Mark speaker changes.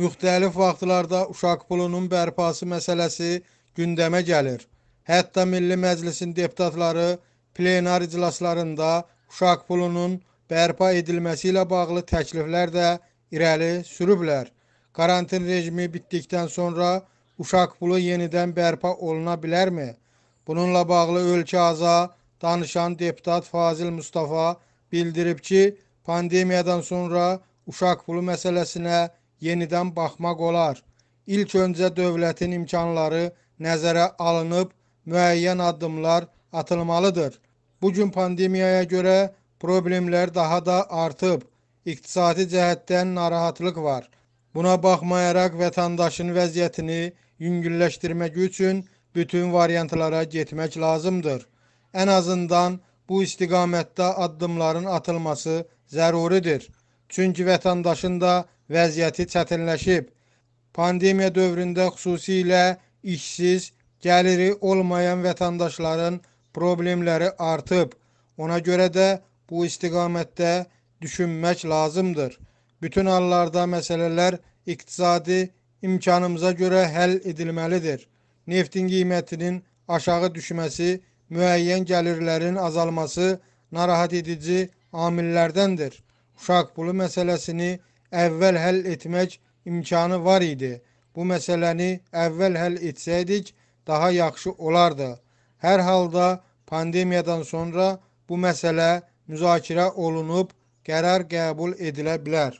Speaker 1: müxtəlif vaxtlarda uşaq pulunun bərpası məsələsi gündəmə gəlir. Hətta Milli Məclisin deputatları plenar iclaslarında uşaq pulunun bərpa edilməsi ilə bağlı təkliflər də irəli sürüblər. Karantin rejimi bitdikdən sonra uşaq pulu yenidən bərpa oluna bilərmi? Bununla bağlı ölkə aza danışan deputat Fazil Mustafa bildirib ki, pandemiyadan sonra uşaq pulu məsələsinə yenidən baxmaq olar. İlk öncə dövlətin imkanları nəzərə alınıb müəyyən addımlar atılmalıdır. Bu gün pandemiyaya görə problemlər daha da artıb. İqtisadi cəhətdən narahatlıq var. Buna baxmayaraq vətəndaşın vəziyyətini yüngülləşdirmək üçün bütün variantlara getmək lazımdır. Ən azından bu istiqamətdə addımların atılması zəruridir. Çünki vətəndaşın da vəziyyəti çətinləşib. Pandemiya dövründə xüsusilə işsiz, gəliri olmayan vətəndaşların problemləri artıb. Ona görə də bu istiqamətdə düşünmək lazımdır. Bütün hallarda məsələlər iqtisadi imkanımıza görə həll edilməlidir. Neftin qiymətinin aşağı düşməsi, müəyyən gəlirlərin azalması narahat edici amillərdəndir uşaq pulu məsələsini əvvəl həll etmək imkanı var idi. Bu məsələni əvvəl həll etsəydik, daha yaxşı olardı. Hər halda pandemiyadan sonra bu məsələ müzakirə olunub qərar qəbul edilə bilər.